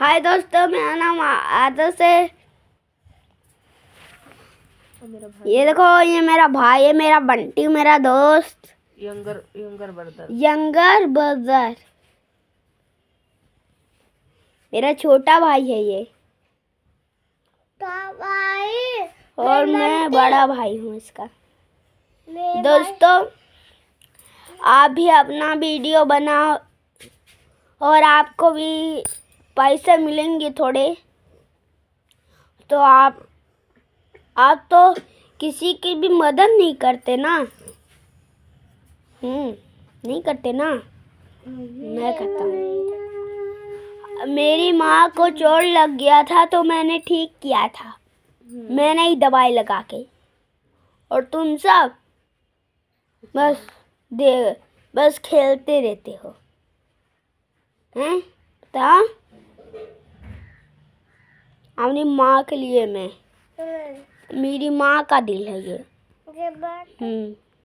हाय दोस्तों मेरा नाम आदर्श है ये देखो ये मेरा भाई है मेरा बंटी मेरा दोस्त younger younger brother younger brother मेरा छोटा भाई है ये भाई और मैं बड़ा भाई हूँ इसका दोस्तों आप भी अपना वीडियो बनाओ और आपको भी पैसे मिलेंगे थोड़े तो आप आप तो किसी की भी मदद नहीं करते ना हम्म नहीं करते ना मैं करता हूँ मेरी माँ को चोट लग गया था तो मैंने ठीक किया था मैंने ही दवाई लगा के और तुम सब बस दे बस खेलते रहते हो हैं बताओ अपनी माँ के लिए मैं हाँ। मेरी माँ का दिल है ये हम्म